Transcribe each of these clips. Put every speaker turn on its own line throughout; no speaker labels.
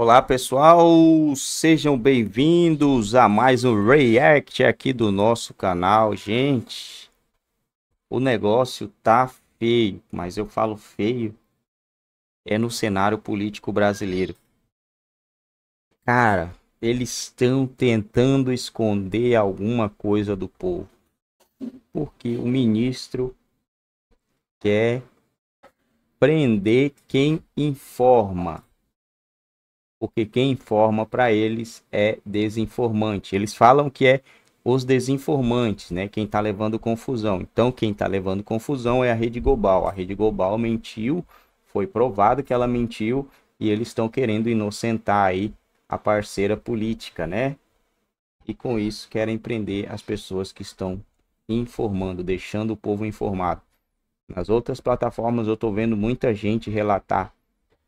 Olá pessoal, sejam bem-vindos a mais um React aqui do nosso canal. Gente, o negócio tá feio, mas eu falo feio, é no cenário político brasileiro. Cara, eles estão tentando esconder alguma coisa do povo. Porque o ministro quer prender quem informa porque quem informa para eles é desinformante. Eles falam que é os desinformantes, né? Quem está levando confusão. Então, quem está levando confusão é a Rede Global. A Rede Global mentiu, foi provado que ela mentiu e eles estão querendo inocentar aí a parceira política, né? E com isso querem prender as pessoas que estão informando, deixando o povo informado. Nas outras plataformas eu estou vendo muita gente relatar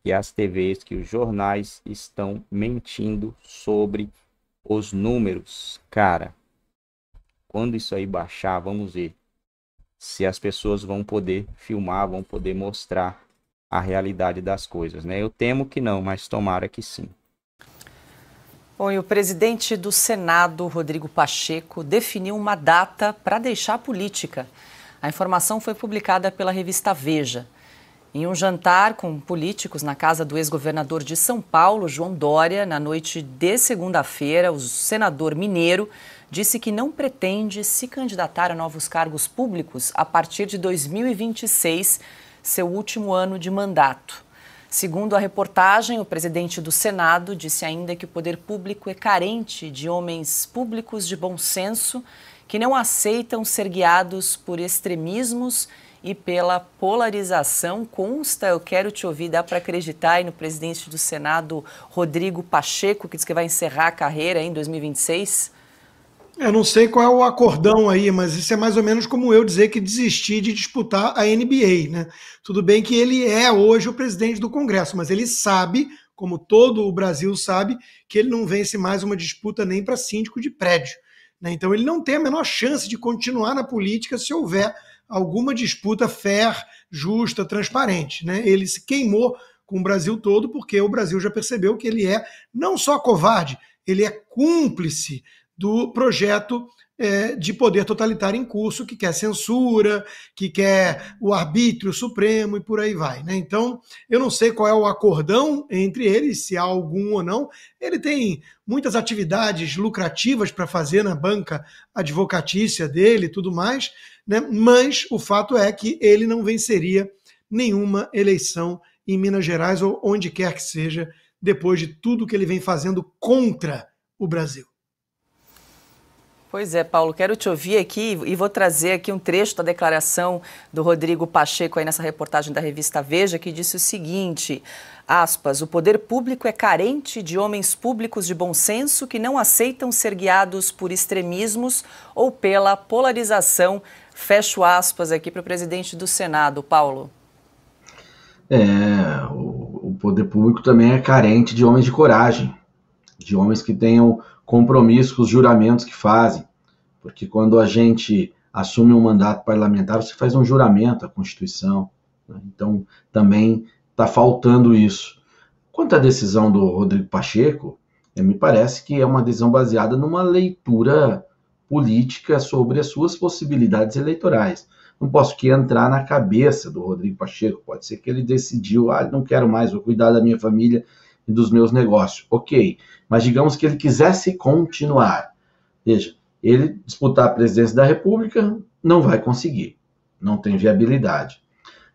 que as TVs, que os jornais estão mentindo sobre os números. Cara, quando isso aí baixar, vamos ver se as pessoas vão poder filmar, vão poder mostrar a realidade das coisas, né? Eu temo que não, mas tomara que sim.
Bom, e o presidente do Senado, Rodrigo Pacheco, definiu uma data para deixar a política. A informação foi publicada pela revista Veja. Em um jantar com políticos na casa do ex-governador de São Paulo, João Dória, na noite de segunda-feira, o senador mineiro disse que não pretende se candidatar a novos cargos públicos a partir de 2026, seu último ano de mandato. Segundo a reportagem, o presidente do Senado disse ainda que o poder público é carente de homens públicos de bom senso que não aceitam ser guiados por extremismos e pela polarização. Consta, eu quero te ouvir, dá para acreditar, aí no presidente do Senado, Rodrigo Pacheco, que diz que vai encerrar a carreira em 2026?
Eu não sei qual é o acordão aí, mas isso é mais ou menos como eu dizer que desisti de disputar a NBA, né? Tudo bem que ele é hoje o presidente do Congresso, mas ele sabe, como todo o Brasil sabe, que ele não vence mais uma disputa nem para síndico de prédio. Né? Então ele não tem a menor chance de continuar na política se houver alguma disputa fair, justa, transparente. Né? Ele se queimou com o Brasil todo, porque o Brasil já percebeu que ele é não só covarde, ele é cúmplice do projeto é, de poder totalitário em curso, que quer censura, que quer o arbítrio supremo e por aí vai. Né? Então, eu não sei qual é o acordão entre eles, se há algum ou não. Ele tem muitas atividades lucrativas para fazer na banca advocatícia dele e tudo mais, né? mas o fato é que ele não venceria nenhuma eleição em Minas Gerais ou onde quer que seja, depois de tudo que ele vem fazendo contra o Brasil.
Pois é, Paulo, quero te ouvir aqui e vou trazer aqui um trecho da declaração do Rodrigo Pacheco aí nessa reportagem da revista Veja, que disse o seguinte: aspas, o poder público é carente de homens públicos de bom senso que não aceitam ser guiados por extremismos ou pela polarização. Fecho aspas aqui para o presidente do Senado, Paulo.
É, o poder público também é carente de homens de coragem, de homens que tenham compromisso com os juramentos que fazem, porque quando a gente assume um mandato parlamentar, você faz um juramento à Constituição. Né? Então, também está faltando isso. Quanto à decisão do Rodrigo Pacheco, eh, me parece que é uma decisão baseada numa leitura política sobre as suas possibilidades eleitorais. Não posso que entrar na cabeça do Rodrigo Pacheco. Pode ser que ele decidiu, ah, não quero mais, vou cuidar da minha família e dos meus negócios. Ok, mas digamos que ele quisesse continuar. Veja, ele disputar a presidência da República não vai conseguir, não tem viabilidade.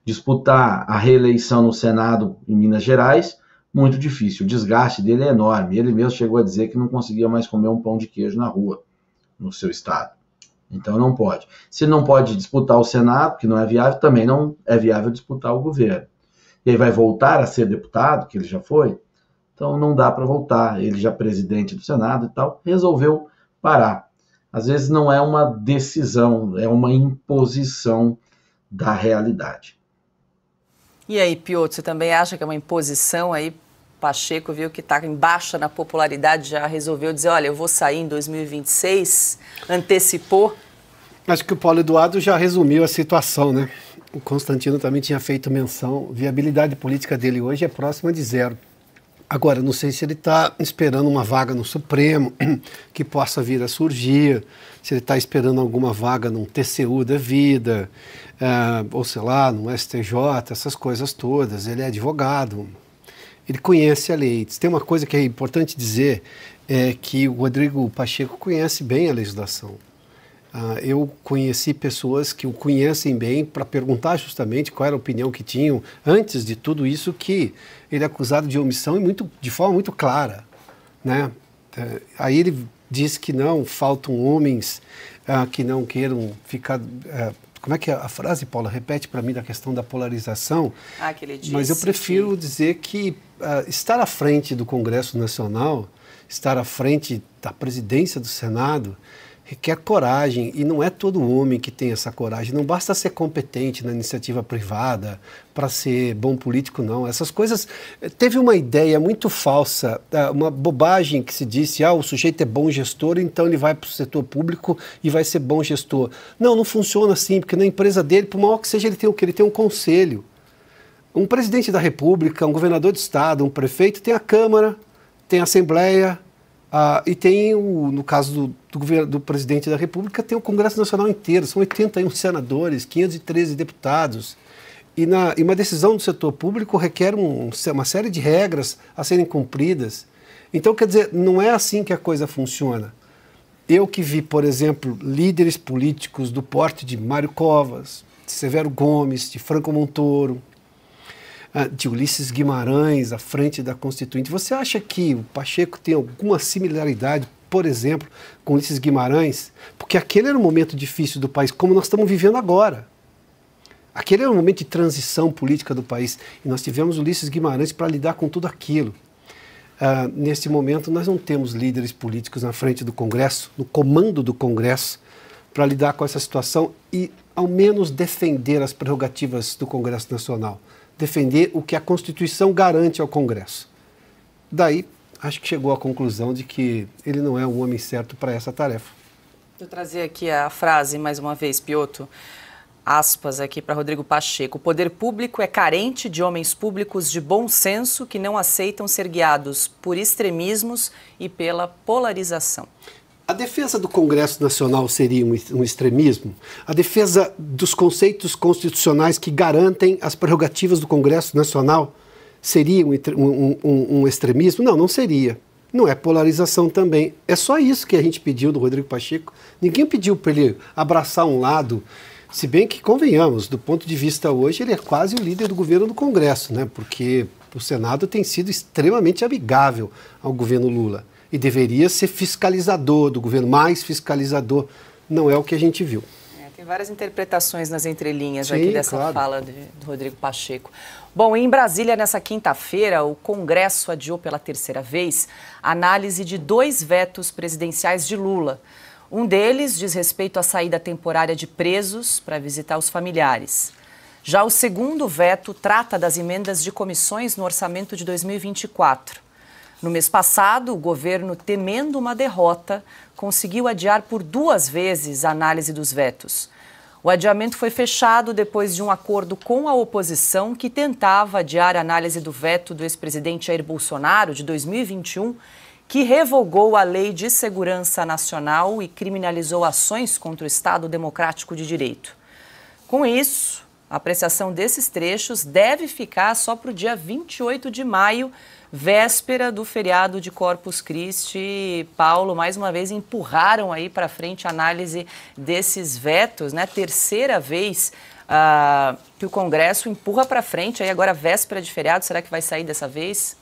Disputar a reeleição no Senado em Minas Gerais, muito difícil. O desgaste dele é enorme. Ele mesmo chegou a dizer que não conseguia mais comer um pão de queijo na rua, no seu estado. Então não pode. Se não pode disputar o Senado, que não é viável, também não é viável disputar o governo. E aí vai voltar a ser deputado, que ele já foi? Então não dá para voltar. Ele já presidente do Senado e tal, resolveu parar. Às vezes não é uma decisão, é uma imposição da realidade.
E aí, Piotr, você também acha que é uma imposição aí? Pacheco viu que está em baixa na popularidade, já resolveu dizer, olha, eu vou sair em 2026, antecipou.
Acho que o Paulo Eduardo já resumiu a situação, né? O Constantino também tinha feito menção. Viabilidade política dele hoje é próxima de zero. Agora, não sei se ele está esperando uma vaga no Supremo que possa vir a surgir, se ele está esperando alguma vaga num TCU da vida, eh, ou sei lá, num STJ, essas coisas todas. Ele é advogado, ele conhece a lei. Tem uma coisa que é importante dizer, é que o Rodrigo Pacheco conhece bem a legislação. Uh, eu conheci pessoas que o conhecem bem para perguntar justamente qual era a opinião que tinham antes de tudo isso que ele é acusado de omissão e muito, de forma muito clara. Né? É, aí ele diz que não faltam homens ah, que não queiram ficar. É, como é que é a frase, Paula? Repete para mim da questão da polarização. Ah, que ele disse Mas eu prefiro que... dizer que ah, estar à frente do Congresso Nacional, estar à frente da presidência do Senado, requer coragem e não é todo homem que tem essa coragem. Não basta ser competente na iniciativa privada para ser bom político, não. Essas coisas. Eh, teve uma ideia muito falsa, eh, uma bobagem que se disse: ah, o sujeito é bom gestor, então ele vai para o setor público e vai ser bom gestor. Não, não funciona assim, porque na empresa dele, por maior que seja, ele tem o que? Ele tem um conselho. Um presidente da república, um governador de estado, um prefeito tem a Câmara, tem a Assembleia, ah, e tem, o, no caso do, do, governo, do presidente da República, tem o Congresso Nacional inteiro, são 81 senadores, 513 deputados. E, na, e uma decisão do setor público requer um, uma série de regras a serem cumpridas. Então, quer dizer, não é assim que a coisa funciona. Eu que vi, por exemplo, líderes políticos do porte de Mário Covas, de Severo Gomes, de Franco Montoro, ah, de Ulisses Guimarães à frente da Constituinte. Você acha que o Pacheco tem alguma similaridade, por exemplo, com Ulisses Guimarães? Porque aquele era um momento difícil do país, como nós estamos vivendo agora. Aquele era um momento de transição política do país e nós tivemos Ulisses Guimarães para lidar com tudo aquilo. Uh, neste momento, nós não temos líderes políticos na frente do Congresso, no comando do Congresso, para lidar com essa situação e, ao menos, defender as prerrogativas do Congresso Nacional defender o que a Constituição garante ao Congresso. Daí, acho que chegou à conclusão de que ele não é o homem certo para essa tarefa.
Vou trazer aqui a frase mais uma vez, Pioto. Aspas aqui para Rodrigo Pacheco. O poder público é carente de homens públicos de bom senso que não aceitam ser guiados por extremismos e pela polarização.
A defesa do Congresso Nacional seria um extremismo? A defesa dos conceitos constitucionais que garantem as prerrogativas do Congresso Nacional seria um, um, um, um extremismo? Não, não seria. Não é polarização também. É só isso que a gente pediu do Rodrigo Pacheco. Ninguém pediu para ele abraçar um lado. Se bem que, convenhamos, do ponto de vista hoje, ele é quase o líder do governo do Congresso, né? porque o Senado tem sido extremamente amigável ao governo Lula e deveria ser fiscalizador do governo, mais fiscalizador. Não é o que a gente viu.
É, tem várias interpretações nas entrelinhas Sim, aqui dessa claro. fala de, do Rodrigo Pacheco. Bom, em Brasília, nessa quinta-feira, o Congresso adiou pela terceira vez a análise de dois vetos presidenciais de Lula. Um deles diz respeito à saída temporária de presos para visitar os familiares. Já o segundo veto trata das emendas de comissões no orçamento de 2024. No mês passado, o governo, temendo uma derrota, conseguiu adiar por duas vezes a análise dos vetos. O adiamento foi fechado depois de um acordo com a oposição que tentava adiar a análise do veto do ex-presidente Jair Bolsonaro de 2021, que revogou a Lei de Segurança Nacional e criminalizou ações contra o Estado Democrático de Direito. Com isso, a apreciação desses trechos deve ficar só para o dia 28 de maio véspera do feriado de Corpus Christi. Paulo, mais uma vez, empurraram aí para frente a análise desses vetos, né? Terceira vez ah, que o Congresso empurra para frente, aí agora véspera de feriado, será que vai sair dessa vez?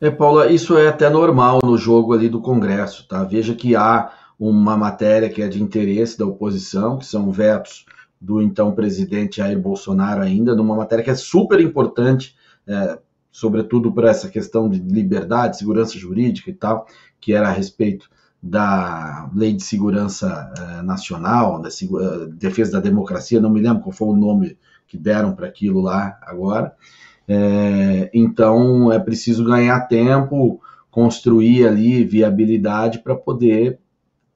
É, Paula, isso é até normal no jogo ali do Congresso, tá? Veja que há uma matéria que é de interesse da oposição, que são vetos do então presidente Jair Bolsonaro ainda, numa matéria que é super importante é, sobretudo por essa questão de liberdade, segurança jurídica e tal, que era a respeito da Lei de Segurança eh, Nacional, da eh, Defesa da Democracia, não me lembro qual foi o nome que deram para aquilo lá agora. É, então é preciso ganhar tempo, construir ali viabilidade para poder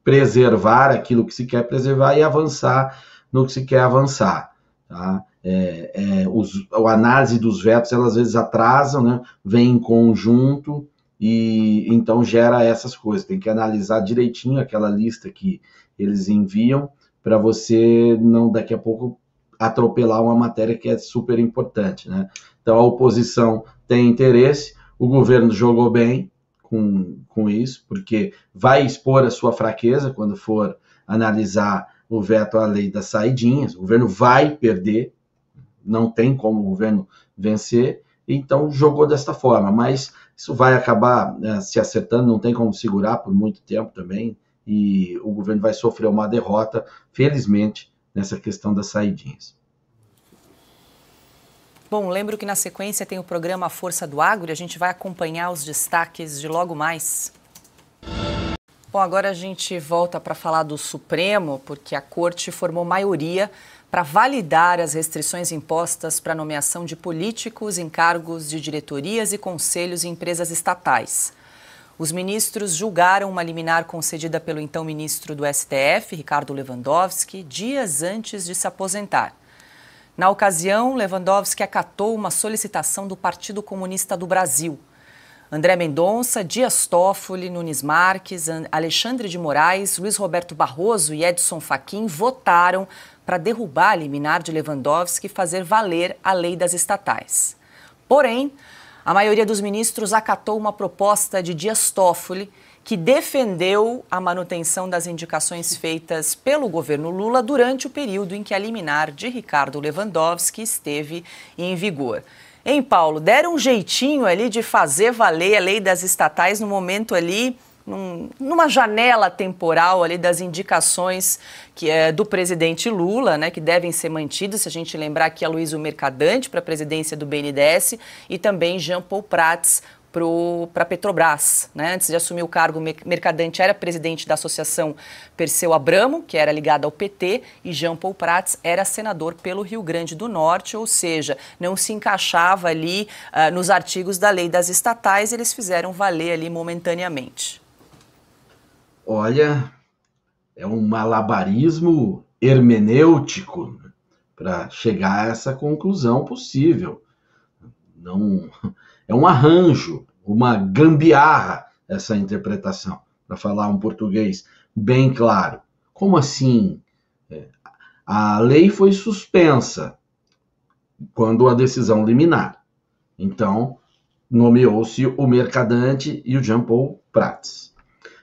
preservar aquilo que se quer preservar e avançar no que se quer avançar. Tá? é, é, os, a análise dos vetos, elas às vezes atrasam, né? vem em conjunto e então gera essas coisas. Tem que analisar direitinho aquela lista que eles enviam para você não daqui a pouco atropelar uma matéria que é super importante, né? Então a oposição tem interesse, o governo jogou bem com, com isso, porque vai expor a sua fraqueza quando for analisar o veto à lei das saidinhas, o governo vai perder, não tem como o governo vencer, então jogou desta forma. Mas isso vai acabar né, se acertando, não tem como segurar por muito tempo também, e o governo vai sofrer uma derrota, felizmente, nessa questão das saidinhas.
Bom, lembro que na sequência tem o programa Força do Agro e a gente vai acompanhar os destaques de logo mais. Bom, agora a gente volta para falar do Supremo, porque a corte formou maioria para validar as restrições impostas para a nomeação de políticos em cargos de diretorias e conselhos em empresas estatais. Os ministros julgaram uma liminar concedida pelo então ministro do STF, Ricardo Lewandowski, dias antes de se aposentar. Na ocasião, Lewandowski acatou uma solicitação do Partido Comunista do Brasil. André Mendonça, Dias Toffoli, Nunes Marques, Alexandre de Moraes, Luiz Roberto Barroso e Edson Fachin votaram para derrubar a liminar de Lewandowski e fazer valer a lei das estatais. Porém, a maioria dos ministros acatou uma proposta de Dias Toffoli que defendeu a manutenção das indicações feitas pelo governo Lula durante o período em que a liminar de Ricardo Lewandowski esteve em vigor. Em Paulo, deram um jeitinho ali de fazer valer a lei das estatais no momento ali num, numa janela temporal ali das indicações que é do presidente Lula, né, que devem ser mantidas, se a gente lembrar que a Luiz Mercadante para a presidência do BNDES e também Jean Paul Prats para Petrobras. Né? Antes de assumir o cargo, Mercadante era presidente da Associação Perseu Abramo, que era ligada ao PT, e Jean Paul Prats era senador pelo Rio Grande do Norte, ou seja, não se encaixava ali uh, nos artigos da lei das estatais, eles fizeram valer ali momentaneamente
olha, é um malabarismo hermenêutico para chegar a essa conclusão possível. Não é um arranjo, uma gambiarra essa interpretação, para falar um português bem claro. Como assim? É, a lei foi suspensa quando a decisão liminar. Então, nomeou-se o Mercadante e o Jean Paul Prats.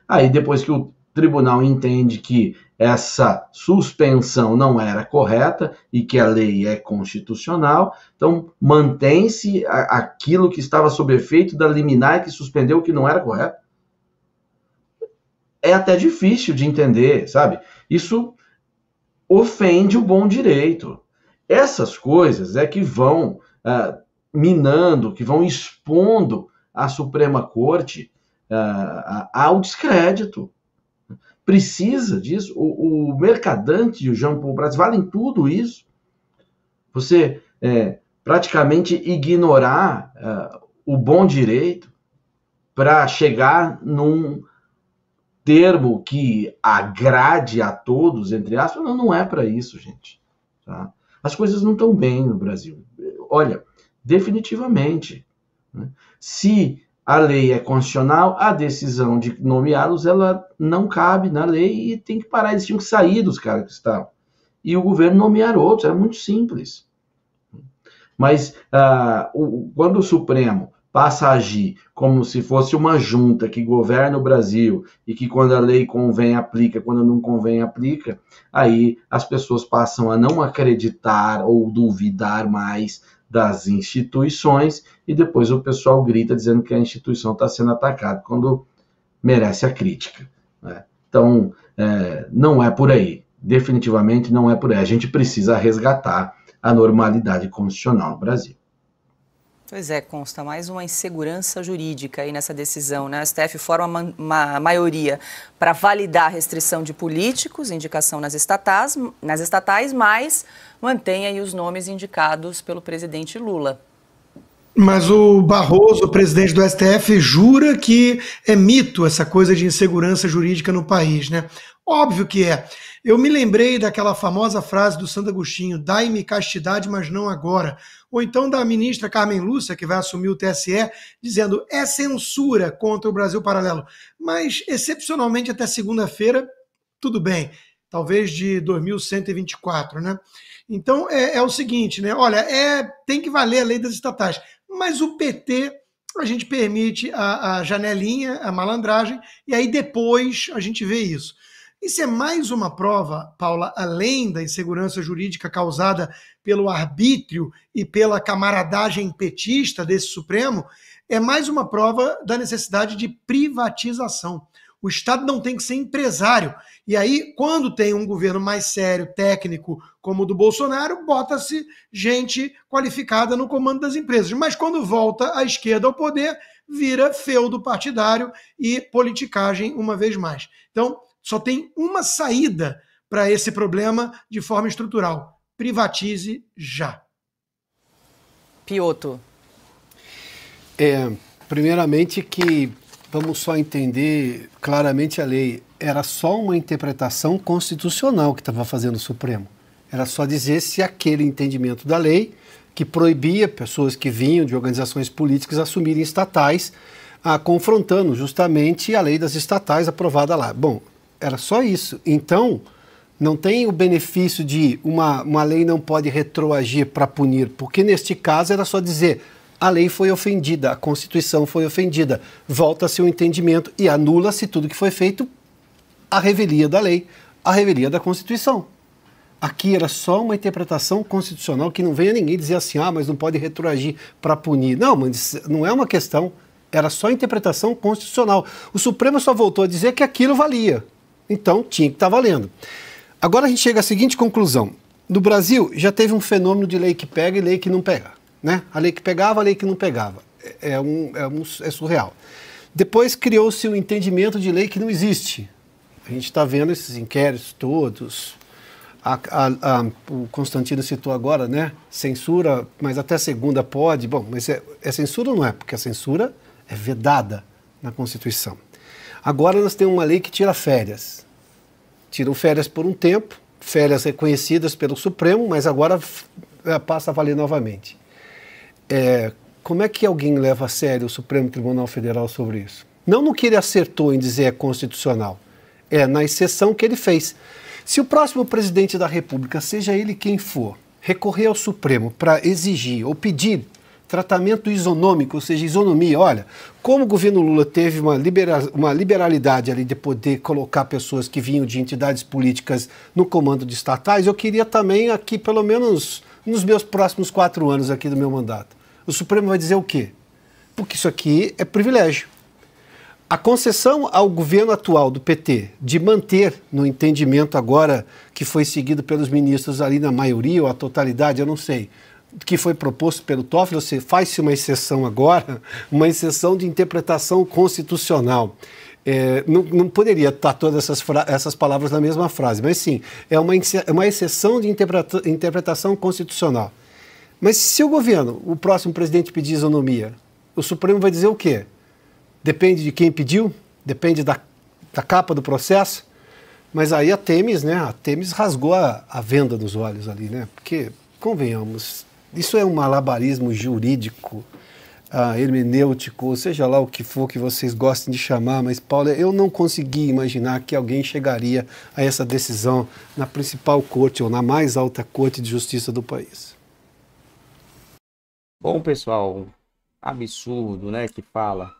Aí depois que o tribunal entende que essa suspensão não era correta e que a lei é constitucional, então mantém-se aquilo que estava sob efeito da liminar que suspendeu o que não era correto. É até difícil de entender, sabe? Isso ofende o bom direito. Essas coisas é que vão uh, minando, que vão expondo a Suprema Corte é, há o descrédito. Precisa disso. O, o mercadante e o Jean Paul Prats valem tudo isso. Você é, praticamente ignorar é, o bom direito para chegar num termo que agrade a todos, entre aspas, não, não é para isso, gente. Tá? As coisas não estão bem no Brasil. Olha, definitivamente. Né? Se a lei é constitucional, a decisão de nomeá-los ela não cabe na lei e tem que parar, eles tinham que sair dos caras que estavam. E o governo nomear outros, era é muito simples. Mas ah, o, quando o Supremo passa a agir como se fosse uma junta que governa o Brasil e que quando a lei convém aplica, quando não convém aplica, aí as pessoas passam a não acreditar ou duvidar mais das instituições e depois o pessoal grita dizendo que a instituição está sendo atacada quando merece a crítica. Né? Então, é, não é por aí. Definitivamente não é por aí. A gente precisa resgatar a normalidade constitucional no Brasil.
Pois é, consta mais uma insegurança jurídica aí nessa decisão. Né? A STF forma uma maioria para validar a restrição de políticos, indicação nas estatais, nas estatais, mas mantém aí os nomes indicados pelo presidente Lula.
Mas o Barroso, presidente do STF, jura que é mito essa coisa de insegurança jurídica no país, né? Óbvio que é. Eu me lembrei daquela famosa frase do Santo Agostinho: dai-me castidade, mas não agora. Ou então da ministra Carmen Lúcia, que vai assumir o TSE, dizendo: é censura contra o Brasil paralelo. Mas, excepcionalmente, até segunda-feira, tudo bem. Talvez de 2124, né? Então é, é o seguinte, né? Olha, é, tem que valer a lei das estatais. Mas o PT a gente permite a, a janelinha, a malandragem, e aí depois a gente vê isso. Isso é mais uma prova, Paula, além da insegurança jurídica causada pelo arbítrio e pela camaradagem petista desse Supremo, é mais uma prova da necessidade de privatização. O Estado não tem que ser empresário. E aí, quando tem um governo mais sério, técnico, como o do Bolsonaro, bota-se gente qualificada no comando das empresas. Mas quando volta a esquerda ao poder, vira feudo partidário e politicagem uma vez mais. Então, só tem uma saída para esse problema de forma estrutural: privatize já.
Pioto.
É, primeiramente que vamos só entender claramente a lei. Era só uma interpretação constitucional que estava fazendo o Supremo. Era só dizer se aquele entendimento da lei que proibia pessoas que vinham de organizações políticas assumirem estatais, a, ah, confrontando justamente a lei das estatais aprovada lá. Bom, era só isso. Então, não tem o benefício de uma, uma lei não pode retroagir para punir, porque neste caso era só dizer a lei foi ofendida, a Constituição foi ofendida, volta-se o entendimento e anula-se tudo que foi feito à revelia da lei, à revelia da Constituição. Aqui era só uma interpretação constitucional que não venha ninguém dizer assim, ah, mas não pode retroagir para punir. Não, mas não é uma questão, era só interpretação constitucional. O Supremo só voltou a dizer que aquilo valia. Então tinha que estar tá valendo. Agora a gente chega à seguinte conclusão: no Brasil já teve um fenômeno de lei que pega e lei que não pega, né? A lei que pegava, a lei que não pegava. É, é um, é, um, é surreal. Depois criou-se o um entendimento de lei que não existe. A gente está vendo esses inquéritos todos. A, a, a, o Constantino citou agora, né? Censura, mas até segunda pode. Bom, mas é, é censura ou não é? Porque a censura é vedada na Constituição. Agora nós temos uma lei que tira férias. Tiram férias por um tempo, férias reconhecidas pelo Supremo, mas agora eh, passa a valer novamente. É, como é que alguém leva a sério o Supremo Tribunal Federal sobre isso? Não no que ele acertou em dizer é constitucional, é na exceção que ele fez. Se o próximo presidente da República, seja ele quem for, recorrer ao Supremo para exigir ou pedir tratamento isonômico, ou seja, isonomia. Olha, como o governo Lula teve uma, libera uma liberalidade ali de poder colocar pessoas que vinham de entidades políticas no comando de estatais, eu queria também aqui, pelo menos nos meus próximos quatro anos aqui do meu mandato. O Supremo vai dizer o quê? Porque isso aqui é privilégio. A concessão ao governo atual do PT de manter, no entendimento agora que foi seguido pelos ministros ali na maioria ou a totalidade, eu não sei, que foi proposto pelo Toffoli, você faz-se uma exceção agora, uma exceção de interpretação constitucional. É, não, não, poderia estar todas essas, essas palavras na mesma frase, mas sim, é uma, é uma exceção de interpreta interpretação constitucional. Mas se o governo, o próximo presidente pedir isonomia, o Supremo vai dizer o quê? Depende de quem pediu? Depende da, da capa do processo? Mas aí a Temis, né? A Temis rasgou a, a venda dos olhos ali, né? Porque, convenhamos, isso é um malabarismo jurídico, ah, hermenêutico, seja lá o que for que vocês gostem de chamar, mas, Paulo, eu não consegui imaginar que alguém chegaria a essa decisão na principal corte ou na mais alta corte de justiça do país.
Bom, pessoal, absurdo, né, que fala.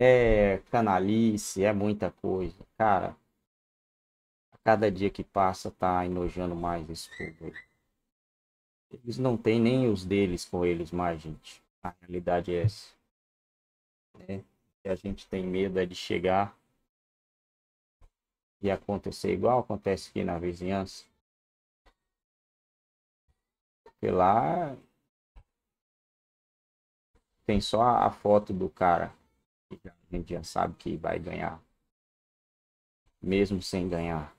É canalice, é muita coisa. Cara, a cada dia que passa tá enojando mais esse público. Eles não têm nem os deles com eles mais, gente. A realidade é essa. Né? E a gente tem medo é de chegar e acontecer igual acontece aqui na vizinhança. Porque lá tem só a foto do cara. que A gente já sabe que vai ganhar. Mesmo sem ganhar.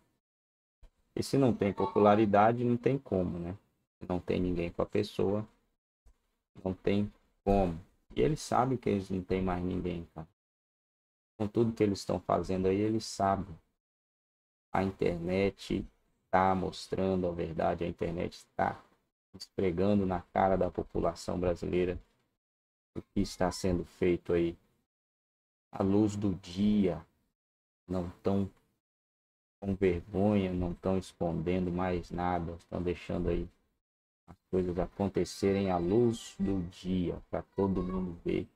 E se não tem popularidade, não tem como, né? não tem ninguém com a pessoa, não tem como. E eles sabem que eles não tem mais ninguém, cara. Com tudo que eles estão fazendo aí, eles sabem. A internet está mostrando a verdade, a internet está esfregando na cara da população brasileira o que está sendo feito aí. A luz do dia, não tão com vergonha, não estão escondendo mais nada, estão deixando aí coisas acontecerem à luz do dia, para todo mundo ver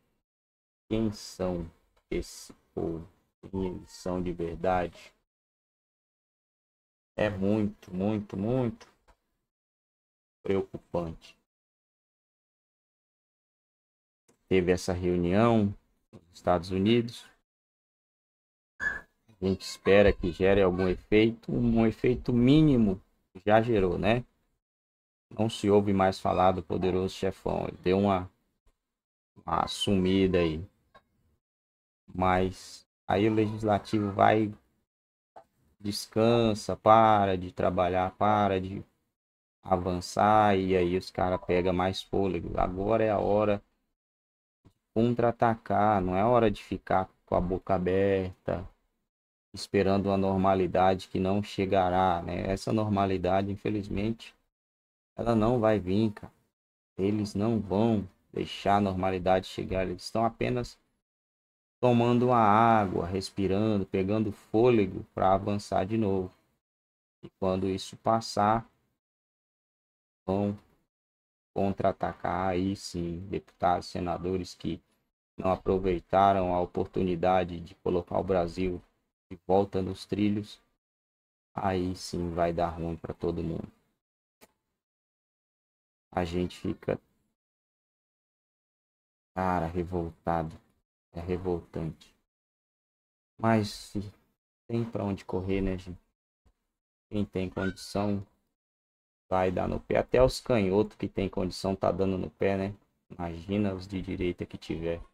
quem são esse povo, quem eles são de verdade. É muito, muito, muito preocupante. Teve essa reunião nos Estados Unidos. A gente espera que gere algum efeito, um efeito mínimo já gerou, né? Não se ouve mais falar do poderoso chefão. Ele deu uma, uma sumida aí. Mas aí o legislativo vai, descansa, para de trabalhar, para de avançar e aí os caras pegam mais fôlego. Agora é a hora de contra-atacar, não é hora de ficar com a boca aberta, esperando uma normalidade que não chegará. Né? Essa normalidade, infelizmente, ela não vai vir, cara. Eles não vão deixar a normalidade chegar. Eles estão apenas tomando a água, respirando, pegando fôlego para avançar de novo. E quando isso passar, vão contra-atacar aí sim, deputados, senadores que não aproveitaram a oportunidade de colocar o Brasil de volta nos trilhos, aí sim vai dar ruim para todo mundo a gente fica. Cara, revoltado. É revoltante. Mas se tem para onde correr, né, gente? Quem tem condição vai dar no pé. Até os canhotos que tem condição tá dando no pé, né? Imagina os de direita que tiver.